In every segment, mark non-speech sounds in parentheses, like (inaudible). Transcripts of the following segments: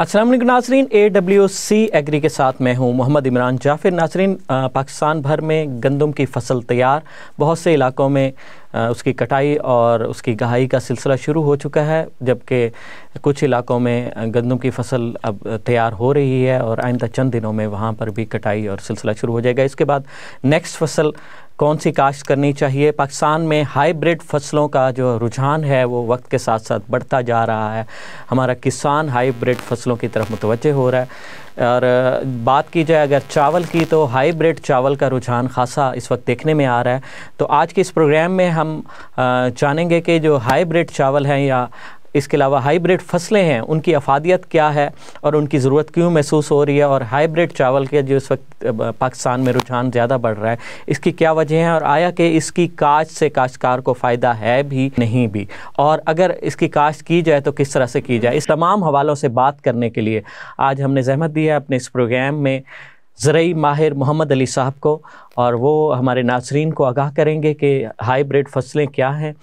Aslam Nasreen A W C Agri के साथ मैं हूँ मोहम्मद इमरान जाफिर नासरीन पाकिस्तान भर में गंदम की फसल तैयार बहुत से इलाकों में आ, उसकी कटाई और उसकी गहाई का सिलसिला शुरू हो चुका है जबकि कुछ इलाकों में गंदम की फसल अब तैयार हो रही है और आइंदा चंद दिनों में वहाँ पर भी कटाई और सिलसिला शुरू हो जाएगा इसके बाद नेक्स्ट फसल कौन सी काश्त करनी चाहिए पाकिस्तान में हाइब्रिड फसलों का जो रुझान है वो वक्त के साथ साथ बढ़ता जा रहा है हमारा किसान हाइब्रिड फसलों की तरफ मुतवजह हो रहा है और बात की जाए अगर चावल की तो हाइब्रिड चावल का रुझान खासा इस वक्त देखने में आ रहा है तो आज के इस प्रोग्राम में हम जानेंगे कि जो हाइब्रिड चावल हैं या इसके अलावा हाइब्रिड फसलें हैं उनकी अफादियत क्या है और उनकी ज़रूरत क्यों महसूस हो रही है और हाइब्रिड चावल के जो इस वक्त पाकिस्तान में रुझान ज़्यादा बढ़ रहा है इसकी क्या वजह है और आया कि इसकी काश से काश्तकार को फ़ायदा है भी नहीं भी और अगर इसकी काश्त की जाए तो किस तरह से की जाए इस तमाम हवालों से बात करने के लिए आज हमने जहमत दी है अपने इस प्रोग्राम में ज़रिए माहिर मोहम्मद अली साहब को और वो हमारे नाजरीन को आगाह करेंगे कि हाईब्रिड फसलें क्या हैं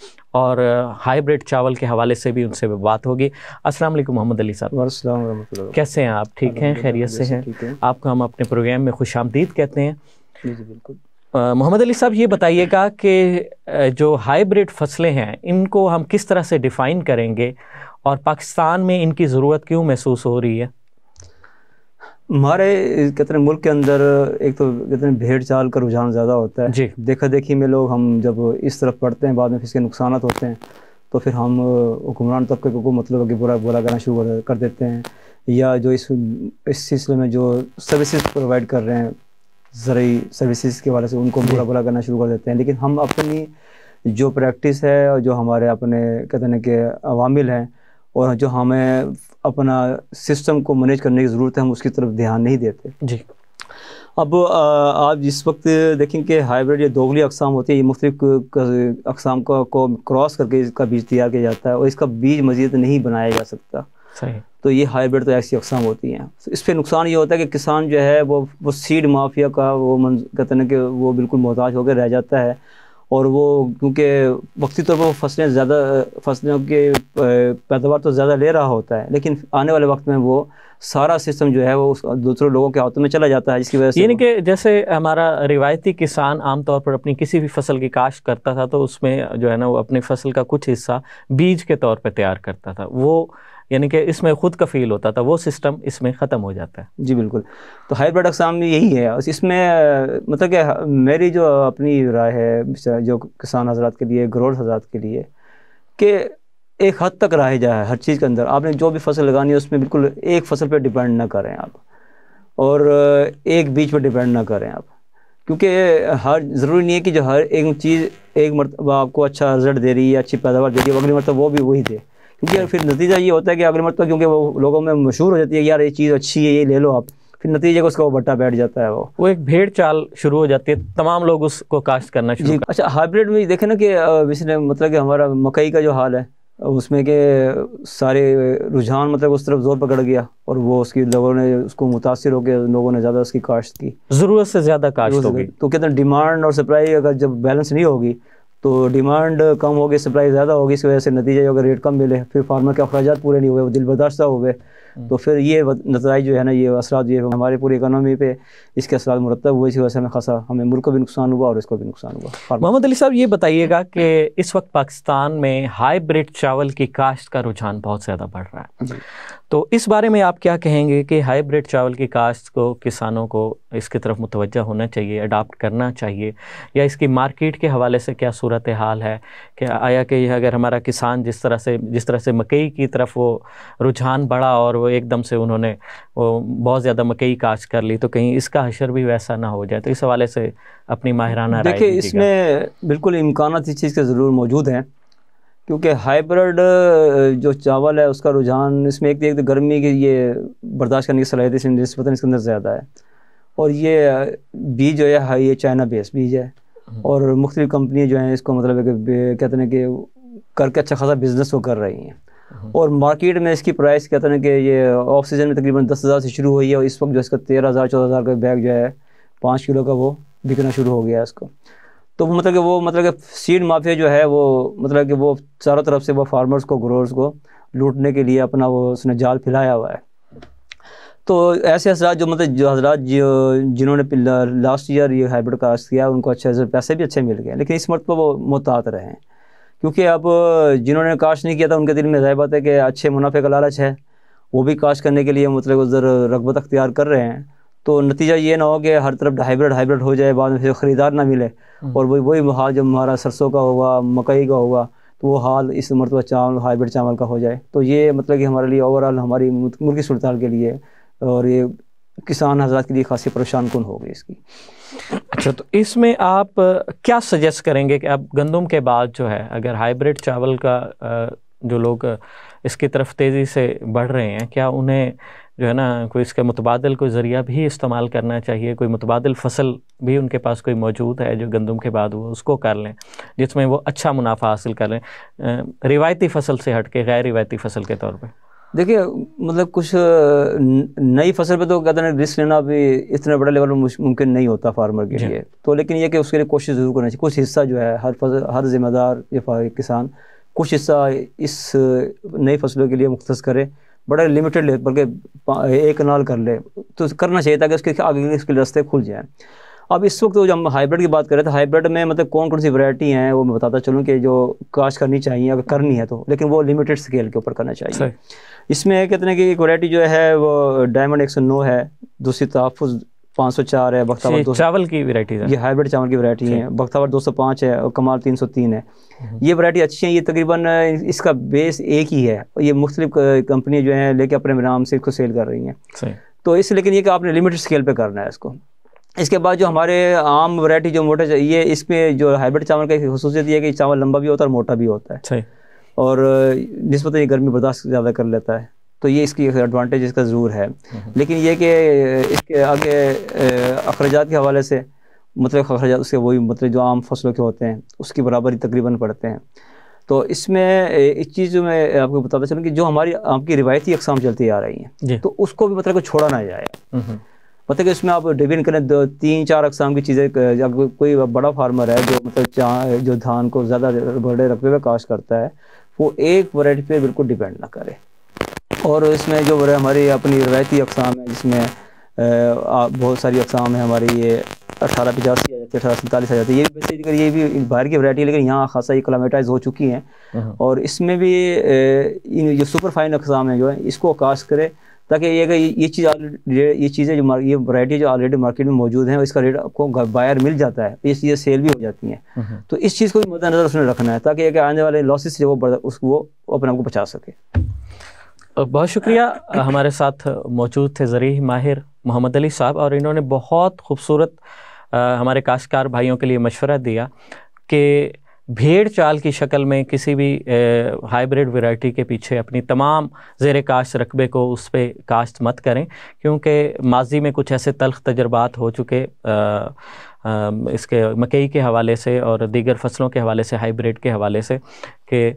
और हाईब्रिड चावल के हवाले से भी उनसे बात होगी अस्सलाम वालेकुम मोहम्मद अली साहब कैसे हैं आप ठीक हैं खैरियत से हैं आपको हम अपने प्रोग्राम में खुश आमदीद कहते हैं मोहम्मद अली साहब ये बताइएगा कि जो हाइब्रिड फसलें हैं इनको हम किस तरह से डिफ़ाइन करेंगे और पाकिस्तान में इनकी ज़रूरत क्यों महसूस हो रही है हमारे कहते हैं मुल्क के अंदर एक तो कहते हैं भेड़ चाल का रुझान ज़्यादा होता है जी देखा देखी में लोग हम जब इस तरफ पढ़ते हैं बाद में फिर इसके नुकसान होते हैं तो फिर हम हुक्मरान तबके को मतलब कि बुरा बुरा करना शुरू कर देते हैं या जो इस इस सिलसिले में जो सर्विसेज प्रोवाइड कर रहे हैं ज़रूरी सर्विसेज के वाले से उनको बुरा बुरा करना शुरू कर देते हैं लेकिन हम अपनी जो प्रैक्टिस है और जो हमारे अपने कहते हैं कि अवामिल हैं और जो हमें अपना सिस्टम को मैनेज करने की ज़रूरत है हम उसकी तरफ ध्यान नहीं देते जी अब आप जिस वक्त देखें कि हाइब्रिड या दोगली अकसाम होती है ये मुख्तलिफ अकसाम को, को क्रॉस करके इसका बीज तैयार किया जाता है और इसका बीज मज़ीद नहीं बनाया जा सकता सही तो ये हाइब्रिड तो ऐसी अकसाम होती हैं तो इस पर नुकसान ये होता है कि किसान जो है वो वो सीड माफिया का वो मन कहते हैं कि वो बिल्कुल मोहताज होकर रह जाता है और वो क्योंकि वक्ती तौर पर फसलें ज़्यादा फसलों की पैदावार तो ज़्यादा ले रहा होता है लेकिन आने वाले वक्त में वो सारा सिस्टम जो है वो दूसरे लोगों के हाथों में चला जाता है जिसकी वजह से यानी कि जैसे हमारा रिवायती किसान आमतौर पर अपनी किसी भी फसल की काश्त करता था तो उसमें जो है ना वो अपनी फसल का कुछ हिस्सा बीज के तौर पर तैयार करता था वो यानी कि इसमें खुद का फील होता था वो सिस्टम इसमें ख़त्म हो जाता है जी बिल्कुल तो हाइब्रिड अकसाम यही है इसमें मतलब कि मेरी जो अपनी राय है जो किसान हजरात के लिए ग्रोड हजरात के लिए कि एक हद तक राह जाए हर चीज़ के अंदर आपने जो भी फसल लगानी है उसमें बिल्कुल एक फसल पर डिपेंड ना करें आप और एक बीज पर डिपेंड ना करें आप क्योंकि हर ज़रूरी नहीं है कि जो हर एक चीज़ एक मरतबा आपको अच्छा रिजल्ट दे रही है अच्छी पैदावार दे रही है अगली मरतब वो भी वही दे क्योंकि हाँ। फिर नतीजा ये होता है कि अगली मरतब क्योंकि वो लोगों में मशहूर हो जाती है यार ये चीज़ अच्छी है ये ले लो आप फिर नतीजे को उसका वो बट्टा बैठ जाता है वो वो एक भेड़ चाल शुरू हो जाती है तमाम लोग उसको काश्त करना शुरू अच्छा हाइब्रिड में देखें ना कि इसने मतलब कि हमारा मकई का जो हाल है उसमें के सारे रुझान मतलब उस तरफ जोर पकड़ गया और वो उसकी लोगों ने उसको मुतासर होकर लोगों ने ज़्यादा उसकी काश्त की ज़रूरत से ज़्यादा काश्त होगी तो कहते हैं डिमांड और सप्लाई अगर जब बैलेंस नहीं होगी तो डिमांड कम होगी सप्लाई ज़्यादा होगी इस वजह से नतीजा अगर रेट कम मिले फिर फार्मर के अखराज पूरे नहीं हुए वो दिल बर्दाश्त हो गए तो फिर ये नतज जो है ना ये असरा ये हमारे पूरी इकानमी पर इसके असरा मुरतब हुए इसी वजह से हमें खासा हमें मुल्क को भी नुकसान हुआ और इसको भी नुकसान हुआ मोहम्मद अली साहब ये बताइएगा कि इस वक्त पाकिस्तान में हाईब्रिड चावल की काश्त का रुझान बहुत ज़्यादा बढ़ रहा है तो इस बारे में आप क्या कहेंगे कि हाइब्रिड चावल की काश्त को किसानों को इसकी तरफ मुतवजह होना चाहिए अडाप्ट करना चाहिए या इसकी मार्केट के हवाले से क्या सूरत हाल है कि आया कि अगर हमारा किसान जिस तरह से जिस तरह से मकई की तरफ वो रुझान बढ़ा और वो एकदम से उन्होंने वो बहुत ज़्यादा मकई काश कर ली तो कहीं इसका हशर भी वैसा ना हो जाए तो इस हवाले से अपनी माहिराना देखिए इसमें बिल्कुल इम्कान इस चीज़ के ज़रूर मौजूद हैं क्योंकि हाइब्रिड जो चावल है उसका रुझान इसमें एक देख तो, तो गर्मी की ये बर्दाश्त करने की सलाहियत नस्बता इसके अंदर ज़्यादा है और ये बीज जो है ये चाइना बेस बीज है हम्म। और मुख्तलिफ़ कंपनियाँ जो हैं इसको मतलब कहते हैं कि करके अच्छा खासा बिज़नेस वो कर रही हैं और मार्केट में इसकी प्राइस कहते हैं कि ये ऑफ सीज़न में तकरीबन दस हज़ार से शुरू हुई है और इस वक्त जो इसका तेरह हज़ार चौदह हज़ार का बैग जो है पाँच किलो का वो बिकना शुरू हो गया है इसको तो मतलब कि वो मतलब कि सीड माफिया जो है वो मतलब कि वो चारों तरफ से वो फार्मर्स को ग्रोअर्स को लूटने के लिए अपना वो उसने जाल फैलाया हुआ है तो ऐसे हजरात जो मतलब जो हजरात जो जिन्होंने लास्ट ईयर ये हाइब्रिड कास्ट किया उनको अच्छे पैसे भी अच्छे मिल गए लेकिन इस पर वो मोहतात रहे हैं क्योंकि अब जिन्होंने काश नहीं किया था उनके दिल में जाहिर बात है कि अच्छे मुनाफे का लालच है वो भी काश करने के लिए मतलब उधर रगबत अख्तियार कर रहे हैं तो नतीजा ये ना हो कि हर तरफ हाइब्रिड हाइब्रिड हो जाए बाद में फिर ख़रीदार ना मिले हम्म। और वही वही हाल जब हमारा सरसों का होगा मकई का होगा तो वो हाल इस मरतबा चावल हाइब्रिड चावल का हो जाए तो ये मतलब कि हमारे लिए ओवरऑल हमारी मुल्की सूरत के लिए और ये किसान हजरात के लिए खासी परेशान कन हो गई इसकी अच्छा तो इसमें आप क्या सजेस्ट करेंगे कि अब गंदम के बाद जो है अगर हाइब्रिड चावल का जो लोग इसकी तरफ तेज़ी से बढ़ रहे हैं क्या उन्हें जो है ना कोई इसका मुतबादल कोई ज़रिया भी इस्तेमाल करना चाहिए कोई मुतबादल फसल भी उनके पास कोई मौजूद है जो गंदम के बाद वो उसको कर लें जिसमें वो अच्छा मुनाफा हासिल कर लें रिवायती फसल से हट के गैर रिवायती फसल के तौर पर देखिए मतलब कुछ नई फसल पे तो कहते हैं रिस्क लेना भी इतना बड़े लेवल में मुमकिन नहीं होता फार्मर के लिए तो लेकिन ये कि उसके लिए कोशिश ज़रूर करनी चाहिए कुछ हिस्सा जो है हर फसल हर जिम्मेदार या किसान कुछ हिस्सा इस नई फसलों के लिए मुख्त करे बड़ा लिमिटेड ले बल्कि एक नाल कर ले तो करना चाहिए ताकि उसके आगे उसके रास्ते खुल जाएँ अब इस वक्त जो हम हाइब्रिड की बात कर रहे थे हाइब्रिड तो में मतलब कौन कौन सी वैरायटी हैं वो मैं बताता चलूँ कि जो काश करनी चाहिए अगर करनी है तो लेकिन वो लिमिटेड स्केल के ऊपर करना चाहिए इसमें कहते हैं कि एक वैरायटी जो है वो डायमंड एक सौ नौ है दूसरी तहफ़ पाँच सौ चार है बख्तावर दो चावल की वैरायटी है ये हाइब्रिड चावल की वैरायटी है बख्तावर दो सौ पाँच है और कमाल तीन सौ तीन है हम्म। ये वैरायटी अच्छी है ये तकरीबन इसका बेस एक ही है ये मुख्तलिफ कंपनी जो है लेके अपने नाम से इसको सेल कर रही हैं तो इस लेकिन ये कि आपने लिमिटेड स्केल पे करना है इसको इसके बाद जो हमारे आम वैरायटी जो मोटे ये इसमें जो हाइब्रिड चावल का एक खसूसियत है कि चावल लंबा भी होता है और मोटा भी होता है और नस्बता ये गर्मी बर्दाश्त ज़्यादा कर लेता है तो ये इसकी एडवांटेज इसका ज़रूर है हम्म। लेकिन ये कि इसके आगे अखराज के हवाले से मतलब अखराज उसके वही मतलब जो आम फसलों के होते हैं उसकी बराबरी तकरीबन पड़ते हैं तो इसमें इस चीज़ में आपको बताता चलूँ कि जो हमारी आपकी रिवायती अकसाम चलती आ रही हैं तो उसको भी मतलब को छोड़ा ना जाए हम्म, हम्म। मतलब कि इसमें आप डिपेंड करें दो तीन चार अकसाम की चीज़ें जब कोई बड़ा फार्मर है जो मतलब चा जो धान को ज़्यादा बड़े रकबे पर काश करता है वो एक वराइटी पे बिल्कुल डिपेंड ना करे और इसमें जो हमारी अपनी रवायती अकसाम है जिसमें बहुत सारी अकसाम है हमारी ये अठारह पचासी आ जाती है अठारह सैंतालीस आ जाती है ये बेसिकली ये भी बाहर की वरायटी है लेकिन यहाँ खासा ये क्लामेटाइज हो चुकी हैं हाँ। और इसमें भी इन जो सुपर फाइन अकसाम है जो है इसको काश करे ताकि ये कि ये चीज़ ये चीज़ें जो ये वरायटी जो ऑलरेडी मार्केट में मौजूद हैं इसका रेट आपको बायर मिल जाता है ये चीज़ें सेल भी हो जाती हैं हम्म, हम्म। तो इस चीज़ को भी मद्देनज़र उसने रखना है ताकि एक आने वाले लॉसेस से वो उसको अपने आप को बचा सके बहुत शुक्रिया हमारे साथ मौजूद थे ज़रिए माहिर मोहम्मद अली साहब और इन्होंने बहुत खूबसूरत हमारे काश्तकार भाइयों के लिए मशवरा दिया कि भेड़ चाल की शक्ल में किसी भी हाइब्रिड वैरायटी के पीछे अपनी तमाम जेर काश्त रकबे को उस पर काश्त मत करें क्योंकि माजी में कुछ ऐसे तलख तजर्बात हो चुके आ, आ, इसके मकई के हवाले से और दीगर फसलों के हवाले से हाइब्रिड के हवाले से कि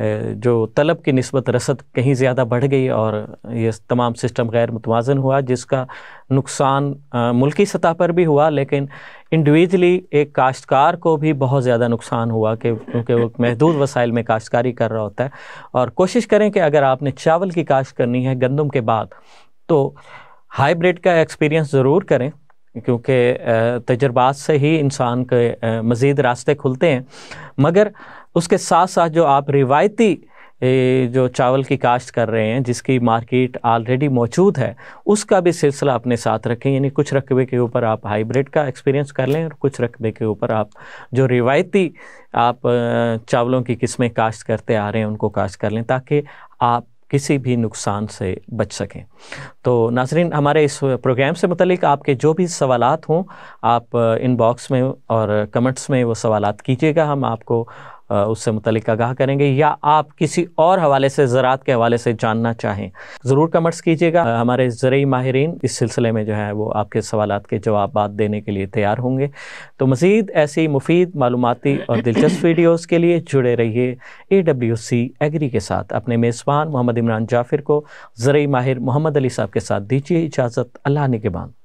जो तलब की नस्बत रसद कहीं ज़्यादा बढ़ गई और ये तमाम सिस्टम गैर मुतवाजन हुआ जिसका नुकसान मुल्की सतह पर भी हुआ लेकिन इंडिविजली एक काश्तकार को भी बहुत ज़्यादा नुकसान हुआ कि क्योंकि वो महदूद वसाइल में काश्तकारी कर रहा होता है और कोशिश करें कि अगर आपने चावल की काश्त करनी है गंदम के बाद तो हाईब्रिड का एक्सपीरियंस ज़रूर करें क्योंकि तजर्बात से ही इंसान के मज़ीद रास्ते खुलते हैं मगर उसके साथ साथ जो आप रिवायती जो चावल की काश्त कर रहे हैं जिसकी मार्केट ऑलरेडी मौजूद है उसका भी सिलसिला अपने साथ रखें यानी कुछ रकबे के ऊपर आप हाइब्रिड का एक्सपीरियंस कर लें और कुछ रकबे के ऊपर आप जो रिवायती आप चावलों की किस्में काश्त करते आ रहे हैं उनको काश्त कर लें ताकि आप किसी भी नुकसान से बच सकें तो नाजरीन हमारे इस प्रोग्राम से मतलब आपके जो भी सवाल हों आप इनबॉक्स में और कमेंट्स में वो सवाल कीजिएगा हम आपको उससे मुतलिक आगाह करेंगे या आप किसी और हवाले से ज़रात के हवाले से जानना चाहें ज़रूर कमेंट्स कीजिएगा हमारे ज़रूरी माहरीन इस सिलसिले में जो है वो आपके सवाल के जवाब देने के लिए तैयार होंगे तो मज़ीद ऐसी मुफीद मालूमती और दिलचस्प (coughs) वीडियोज़ के लिए जुड़े रहिए ए डब्ल्यू सी एग्री के साथ अपने मेज़बान मोहम्मद इमरान जाफिर को ज़रूरी माहिर मोहम्मद अली साहब के साथ दीजिए इजाज़त अल्लाह ने के बाद